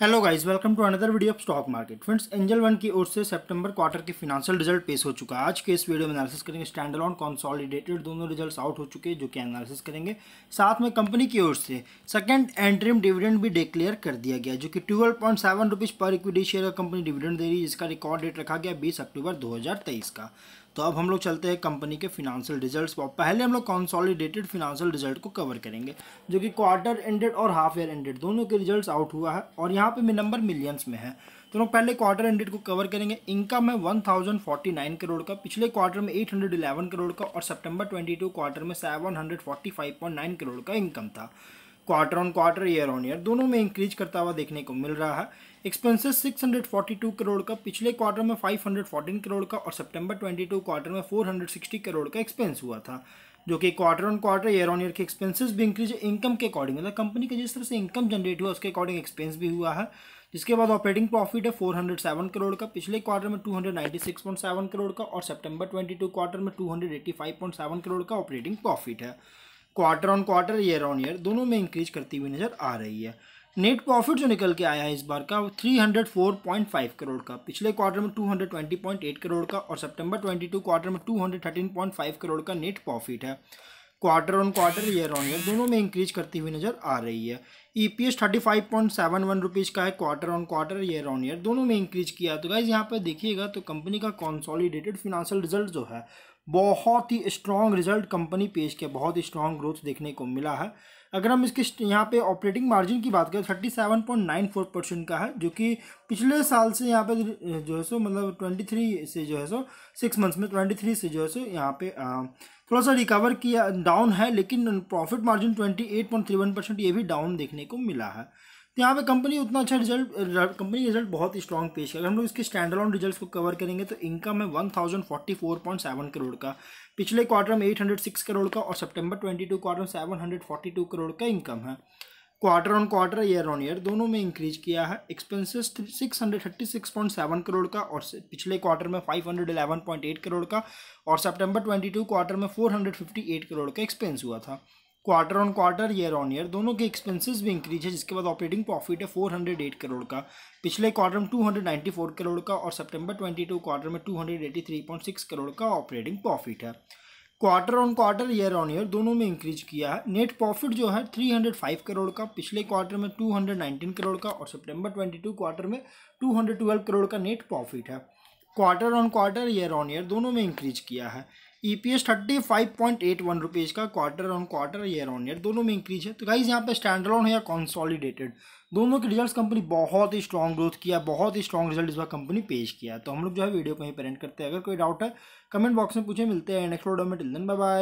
hello guys welcome to another video of stock market friends Angel One की ओर से सितंबर क्वार्टर के फिनेंशियल रिजल्ट पेश हो चुका है आज के इस वीडियो में एनालिसिस करेंगे स्टैंड ऑन कॉन्सॉलिडेटेड दोनों रिजल्ट्स आउट हो चुके हैं जो कि एनालिसिस करेंगे साथ में कंपनी की ओर से सेकंड एंट्रीम डिविडेंड भी डिक्लेयर कर दिया गया जो कि ट्वेल्व पॉइंट सेवन रुपीज़ पर इक्विटी शेयर कंपनी डिविडेंड दे रही है जिसका रिकॉर्ड डेट रखा गया बीस अक्टूबर दो का तो अब हम लोग चलते हैं कंपनी के फिनांशियल रिजल्ट्स पर पहले हम लोग कॉन्सॉलिडेटेड फिनांशियल रिजल्ट को कवर करेंगे जो कि क्वार्टर एंडेड और हाफ ईयर एंडेड दोनों के रिजल्ट्स आउट हुआ है और यहाँ पे नंबर मिलियंस में है तो लोग पहले क्वार्टर एंडेड को कवर करेंगे इनकम है 1049 करोड़ का पिछले क्वार्टर में 811 करोड़ का और ट्वेंटी टू क्वार्टर में नाइन करोड़ का इनकम था quarter on quarter year on year दोनों में इंक्रीज करता हुआ देखने को मिल रहा है एक्सपेंसेस 642 करोड़ का पिछले क्वार्टर में 514 करोड़ का और सितंबर 22 क्वार्टर में 460 करोड़ का एक्सपेंस हुआ था जो कि quarter on quarter year on year के एक्सपेंसेस भी इंक्रीज इनकम के अकॉर्डिंग मतलब कंपनी का जिस तरह से इनकम जनरेट हुआ उसके अकॉर्डिंग एक्सपेंस भी हुआ है जिसके बाद ऑपरेटिंग प्रॉफिट है 407 करोड़ का पिछले क्वार्टर में 296.7 करोड़ का और सितंबर 22 क्वार्टर में 285.7 करोड़ का ऑपरेटिंग प्रॉफिट है quarter on quarter year on year दोनों में इंक्रीज करती हुई नज़र आ रही है नेट प्रॉफिट जो निकल के आया है इस बार का वो 304.5 करोड़ का पिछले क्वार्टर में 220.8 करोड़ का और सितंबर 22 क्वार्टर में 213.5 करोड़ का नेट प्रॉफिट है quarter on quarter year on year दोनों में इंक्रीज करती हुई नज़र आ रही है E P S thirty five point seven one rupees का है quarter on quarter year on year दोनों में इंक्रीज किया तो गाइज यहाँ पर देखिएगा तो कंपनी का कॉन्सॉलीडेटेड फिनांशियल रिजल्ट जो है बहुत ही स्ट्रॉन्ग रिजल्ट कंपनी पेश किया बहुत ही स्ट्रॉन्ग ग्रोथ देखने को मिला है अगर हम इसके यहाँ पे ऑपरेटिंग मार्जिन की बात करें thirty seven point nine four percent का है जो कि पिछले साल से यहाँ पे जो है सो मतलब ट्वेंटी थ्री से जो है सो सिक्स मंथ्स में ट्वेंटी थ्री से जो है सो यहाँ पे थोड़ा सा रिकवर किया डाउन है लेकिन profit margin twenty eight point three one percent ये भी डाउन देखने को मिला है तो यहाँ पे कंपनी उतना अच्छा रिजल्ट कंपनी का रिजल्ट बहुत ही स्ट्रॉन्ग पेश अगर हम लोग इसके स्टैंड अलाउन रिजल्ट को कवर करेंगे तो इनकम है one thousand forty four point seven crore का पिछले क्वार्टर में एट हंड्रेड सिक्स करोड़ का और सितंबर ट्वेंटी टू क्वार्टर में seven hundred forty two crore का इनकम है quarter on quarter year on year दोनों में इंक्रीज किया है expenses six hundred thirty six point seven crore का और पिछले क्वार्टर में five hundred eleven point eight crore का और सितंबर ट्वेंटी टू क्वार्टर में four hundred fifty eight crore का एक्सपेंस हुआ था quarter on quarter year on year दोनों के एक्सपेंसेस भी इंक्रीज है जिसके बाद ऑपरेटिंग प्रॉफिट है 408 करोड़ का पिछले क्वार्टर में 294 करोड़ का और सितंबर 22 क्वार्टर में 283.6 करोड़ का ऑपरेटिंग प्रॉफिट है quarter on quarter year on year दोनों में इंक्रीज किया है नेट प्रॉफिट जो है 305 करोड़ का पिछले क्वार्टर में 219 करोड़ का और सितंबर 22 क्वार्टर में 212 करोड़ का नेट प्रॉफिट है quarter on quarter year on year दोनों में इंक्रीज किया है P S thirty five point eight one rupees का quarter on quarter year on year दोनों में इंक्रीज है तो गाइज यहाँ पे स्टैंड है या कॉन्सॉलीडेटेड दोनों के रिजल्ट्स कंपनी बहुत ही स्ट्रॉन्ग ग्रोथ किया बहुत ही स्ट्रॉन्ग रिजल्ट इस बार कंपनी पेश किया तो हम लोग जो है वीडियो को ही पर करते हैं अगर कोई डाउट है कमेंट बॉक्स में पूछे मिलते हैं नेक्स्ट वोडो में टिल दिन बाय